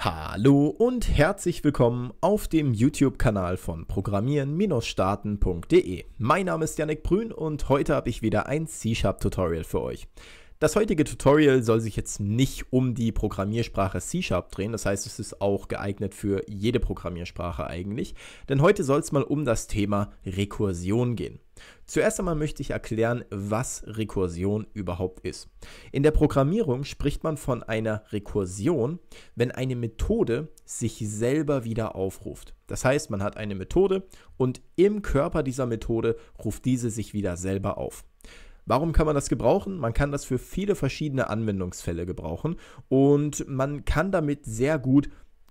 Hallo und herzlich willkommen auf dem YouTube-Kanal von programmieren-starten.de. Mein Name ist Yannick Brün und heute habe ich wieder ein C-Sharp-Tutorial für euch. Das heutige Tutorial soll sich jetzt nicht um die Programmiersprache C-Sharp drehen, das heißt, es ist auch geeignet für jede Programmiersprache eigentlich, denn heute soll es mal um das Thema Rekursion gehen. Zuerst einmal möchte ich erklären, was Rekursion überhaupt ist. In der Programmierung spricht man von einer Rekursion, wenn eine Methode sich selber wieder aufruft. Das heißt, man hat eine Methode und im Körper dieser Methode ruft diese sich wieder selber auf. Warum kann man das gebrauchen? Man kann das für viele verschiedene Anwendungsfälle gebrauchen und man kann damit sehr gut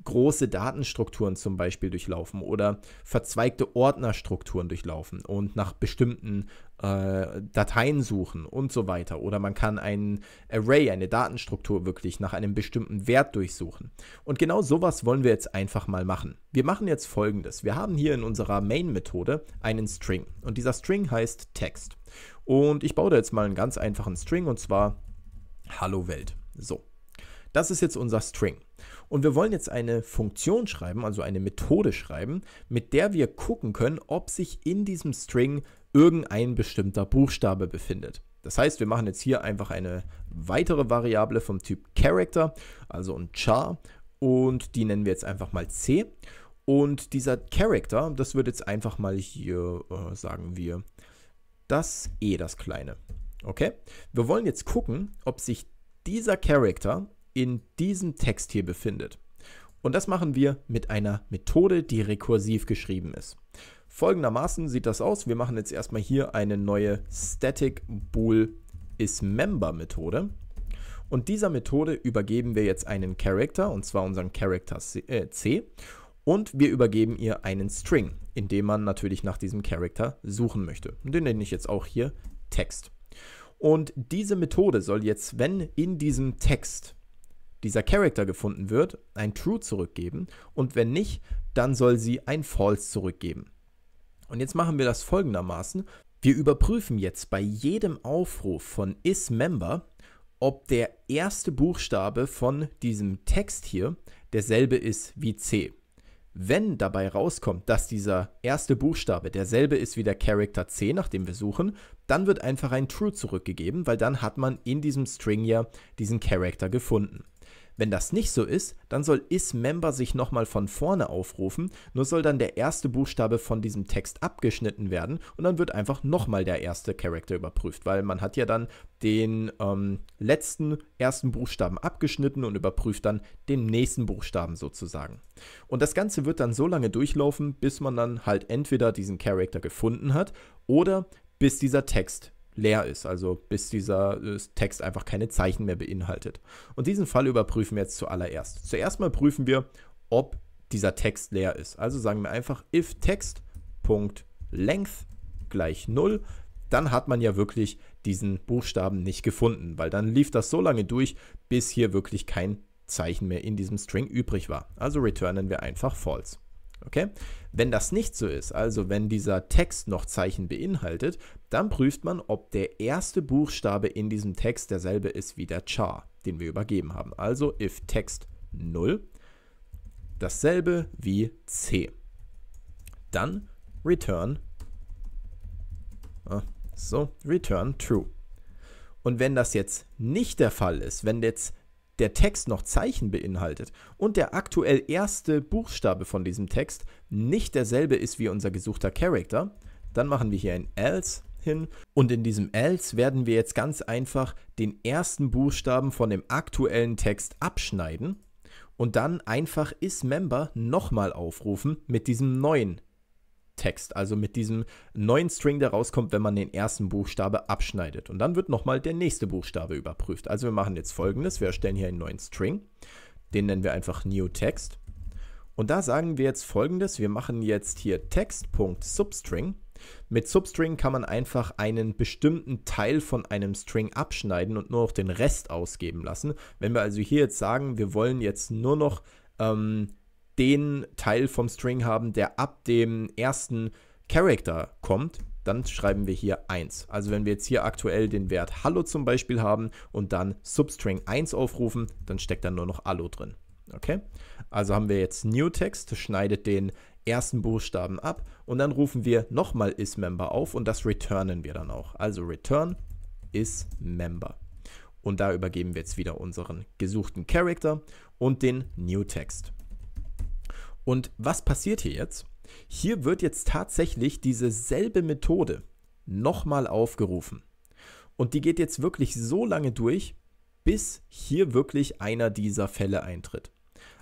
große Datenstrukturen zum Beispiel durchlaufen oder verzweigte Ordnerstrukturen durchlaufen und nach bestimmten äh, Dateien suchen und so weiter. Oder man kann ein Array, eine Datenstruktur wirklich nach einem bestimmten Wert durchsuchen. Und genau sowas wollen wir jetzt einfach mal machen. Wir machen jetzt folgendes. Wir haben hier in unserer Main-Methode einen String und dieser String heißt Text. Und ich baue da jetzt mal einen ganz einfachen String und zwar Hallo Welt. So. Das ist jetzt unser String. Und wir wollen jetzt eine Funktion schreiben, also eine Methode schreiben, mit der wir gucken können, ob sich in diesem String irgendein bestimmter Buchstabe befindet. Das heißt, wir machen jetzt hier einfach eine weitere Variable vom Typ Character, also ein Char, und die nennen wir jetzt einfach mal C. Und dieser Character, das wird jetzt einfach mal hier, äh, sagen wir, das E, das kleine. Okay? Wir wollen jetzt gucken, ob sich dieser Character in diesem Text hier befindet. Und das machen wir mit einer Methode, die rekursiv geschrieben ist. Folgendermaßen sieht das aus. Wir machen jetzt erstmal hier eine neue Static Bool isMember Methode. Und dieser Methode übergeben wir jetzt einen Character, und zwar unseren Character C. Äh, C und wir übergeben ihr einen String, in dem man natürlich nach diesem Character suchen möchte. Den nenne ich jetzt auch hier Text. Und diese Methode soll jetzt, wenn in diesem Text dieser Character gefunden wird, ein True zurückgeben und wenn nicht, dann soll sie ein False zurückgeben. Und jetzt machen wir das folgendermaßen. Wir überprüfen jetzt bei jedem Aufruf von isMember, ob der erste Buchstabe von diesem Text hier derselbe ist wie C. Wenn dabei rauskommt, dass dieser erste Buchstabe derselbe ist wie der Character C, nach dem wir suchen, dann wird einfach ein True zurückgegeben, weil dann hat man in diesem String ja diesen Character gefunden. Wenn das nicht so ist, dann soll isMember sich nochmal von vorne aufrufen, nur soll dann der erste Buchstabe von diesem Text abgeschnitten werden und dann wird einfach nochmal der erste Charakter überprüft, weil man hat ja dann den ähm, letzten ersten Buchstaben abgeschnitten und überprüft dann den nächsten Buchstaben sozusagen. Und das Ganze wird dann so lange durchlaufen, bis man dann halt entweder diesen Charakter gefunden hat oder bis dieser Text leer ist, also bis dieser äh, Text einfach keine Zeichen mehr beinhaltet. Und diesen Fall überprüfen wir jetzt zuallererst. Zuerst mal prüfen wir, ob dieser Text leer ist. Also sagen wir einfach if text.length gleich 0, dann hat man ja wirklich diesen Buchstaben nicht gefunden, weil dann lief das so lange durch, bis hier wirklich kein Zeichen mehr in diesem String übrig war. Also returnen wir einfach false. Okay? Wenn das nicht so ist, also wenn dieser Text noch Zeichen beinhaltet, dann prüft man, ob der erste Buchstabe in diesem Text derselbe ist wie der Char, den wir übergeben haben. Also if Text 0 dasselbe wie C. Dann return ah, so return true. Und wenn das jetzt nicht der Fall ist, wenn jetzt der Text noch Zeichen beinhaltet und der aktuell erste Buchstabe von diesem Text nicht derselbe ist wie unser gesuchter Character, dann machen wir hier ein else hin und in diesem else werden wir jetzt ganz einfach den ersten Buchstaben von dem aktuellen Text abschneiden und dann einfach isMember nochmal aufrufen mit diesem neuen Text, also mit diesem neuen String, der rauskommt, wenn man den ersten Buchstabe abschneidet. Und dann wird nochmal der nächste Buchstabe überprüft. Also wir machen jetzt folgendes, wir erstellen hier einen neuen String, den nennen wir einfach New Text. Und da sagen wir jetzt folgendes, wir machen jetzt hier Text.substring. Mit Substring kann man einfach einen bestimmten Teil von einem String abschneiden und nur noch den Rest ausgeben lassen. Wenn wir also hier jetzt sagen, wir wollen jetzt nur noch ähm, den Teil vom String haben, der ab dem ersten Charakter kommt, dann schreiben wir hier 1. Also wenn wir jetzt hier aktuell den Wert Hallo zum Beispiel haben und dann Substring 1 aufrufen, dann steckt da nur noch Hallo drin. Okay? Also haben wir jetzt New Text, schneidet den ersten Buchstaben ab und dann rufen wir nochmal isMember auf und das returnen wir dann auch. Also return isMember. Und da übergeben wir jetzt wieder unseren gesuchten Charakter und den New Text. Und was passiert hier jetzt? Hier wird jetzt tatsächlich dieselbe Methode nochmal aufgerufen. Und die geht jetzt wirklich so lange durch, bis hier wirklich einer dieser Fälle eintritt.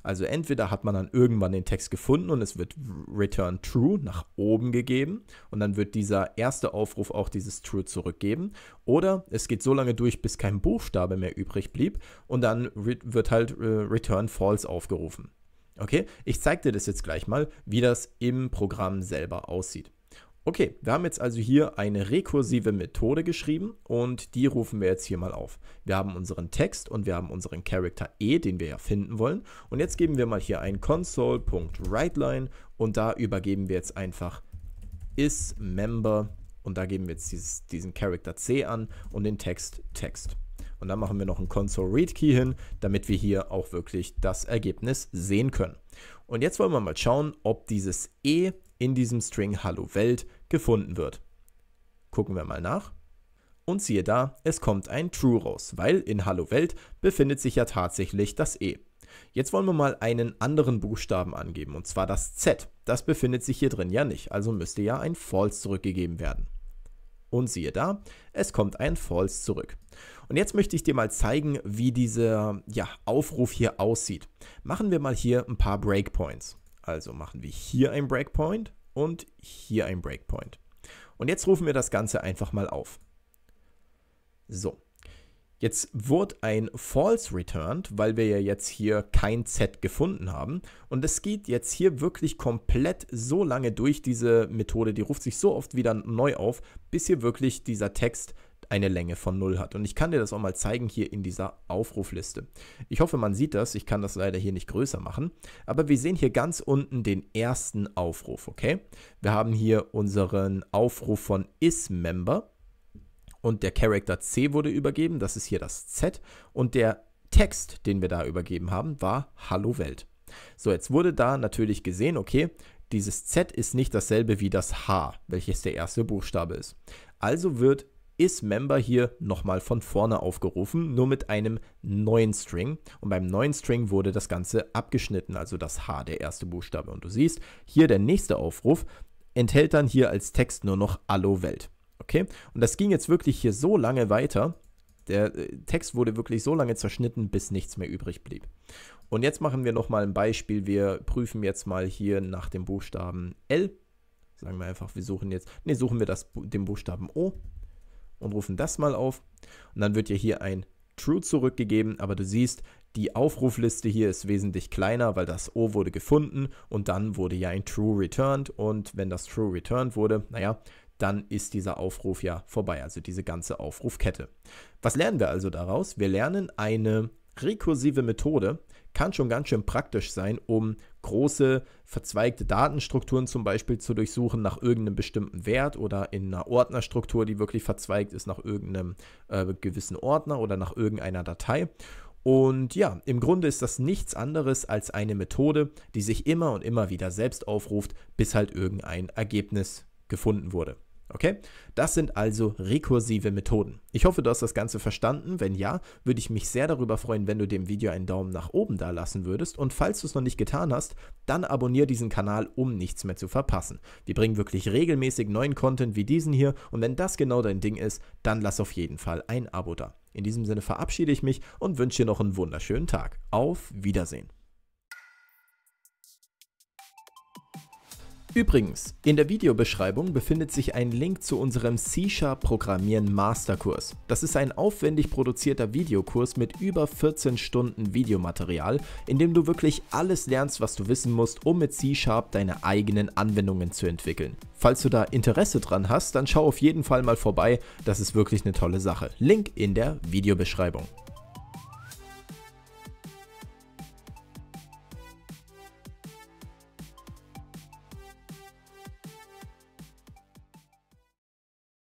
Also entweder hat man dann irgendwann den Text gefunden und es wird Return True nach oben gegeben und dann wird dieser erste Aufruf auch dieses True zurückgeben oder es geht so lange durch, bis kein Buchstabe mehr übrig blieb und dann wird halt äh, Return False aufgerufen. Okay, ich zeige dir das jetzt gleich mal, wie das im Programm selber aussieht. Okay, wir haben jetzt also hier eine rekursive Methode geschrieben und die rufen wir jetzt hier mal auf. Wir haben unseren Text und wir haben unseren Character E, den wir ja finden wollen. Und jetzt geben wir mal hier ein console.writeline und da übergeben wir jetzt einfach isMember und da geben wir jetzt dieses, diesen Character C an und den Text Text. Und dann machen wir noch einen Console Read Key hin, damit wir hier auch wirklich das Ergebnis sehen können. Und jetzt wollen wir mal schauen, ob dieses E in diesem String Hallo Welt gefunden wird. Gucken wir mal nach. Und siehe da, es kommt ein True raus, weil in Hallo Welt befindet sich ja tatsächlich das E. Jetzt wollen wir mal einen anderen Buchstaben angeben, und zwar das Z. Das befindet sich hier drin ja nicht, also müsste ja ein False zurückgegeben werden. Und siehe da, es kommt ein False zurück. Und jetzt möchte ich dir mal zeigen, wie dieser ja, Aufruf hier aussieht. Machen wir mal hier ein paar Breakpoints. Also machen wir hier ein Breakpoint und hier ein Breakpoint. Und jetzt rufen wir das Ganze einfach mal auf. So, Jetzt wird ein false returned, weil wir ja jetzt hier kein Z gefunden haben. Und es geht jetzt hier wirklich komplett so lange durch diese Methode, die ruft sich so oft wieder neu auf, bis hier wirklich dieser Text eine Länge von 0 hat. Und ich kann dir das auch mal zeigen hier in dieser Aufrufliste. Ich hoffe, man sieht das. Ich kann das leider hier nicht größer machen. Aber wir sehen hier ganz unten den ersten Aufruf, okay? Wir haben hier unseren Aufruf von isMember und der Charakter C wurde übergeben, das ist hier das Z und der Text, den wir da übergeben haben, war Hallo Welt. So, jetzt wurde da natürlich gesehen, okay, dieses Z ist nicht dasselbe wie das H, welches der erste Buchstabe ist. Also wird isMember hier nochmal von vorne aufgerufen, nur mit einem neuen String. Und beim neuen String wurde das Ganze abgeschnitten, also das H, der erste Buchstabe. Und du siehst, hier der nächste Aufruf enthält dann hier als Text nur noch Hallo Welt. Okay? Und das ging jetzt wirklich hier so lange weiter. Der äh, Text wurde wirklich so lange zerschnitten, bis nichts mehr übrig blieb. Und jetzt machen wir nochmal ein Beispiel. Wir prüfen jetzt mal hier nach dem Buchstaben L. Sagen wir einfach, wir suchen jetzt, ne, suchen wir das, den Buchstaben O und rufen das mal auf. Und dann wird ja hier ein True zurückgegeben, aber du siehst, die Aufrufliste hier ist wesentlich kleiner, weil das O wurde gefunden und dann wurde ja ein True returned. Und wenn das True returned wurde, naja, dann ist dieser Aufruf ja vorbei, also diese ganze Aufrufkette. Was lernen wir also daraus? Wir lernen, eine rekursive Methode kann schon ganz schön praktisch sein, um große verzweigte Datenstrukturen zum Beispiel zu durchsuchen nach irgendeinem bestimmten Wert oder in einer Ordnerstruktur, die wirklich verzweigt ist, nach irgendeinem äh, gewissen Ordner oder nach irgendeiner Datei. Und ja, im Grunde ist das nichts anderes als eine Methode, die sich immer und immer wieder selbst aufruft, bis halt irgendein Ergebnis gefunden wurde. Okay? Das sind also rekursive Methoden. Ich hoffe, du hast das Ganze verstanden. Wenn ja, würde ich mich sehr darüber freuen, wenn du dem Video einen Daumen nach oben da lassen würdest. Und falls du es noch nicht getan hast, dann abonniere diesen Kanal, um nichts mehr zu verpassen. Wir bringen wirklich regelmäßig neuen Content wie diesen hier. Und wenn das genau dein Ding ist, dann lass auf jeden Fall ein Abo da. In diesem Sinne verabschiede ich mich und wünsche dir noch einen wunderschönen Tag. Auf Wiedersehen. Übrigens, in der Videobeschreibung befindet sich ein Link zu unserem C-Sharp Programmieren Masterkurs. Das ist ein aufwendig produzierter Videokurs mit über 14 Stunden Videomaterial, in dem du wirklich alles lernst, was du wissen musst, um mit C-Sharp deine eigenen Anwendungen zu entwickeln. Falls du da Interesse dran hast, dann schau auf jeden Fall mal vorbei, das ist wirklich eine tolle Sache. Link in der Videobeschreibung.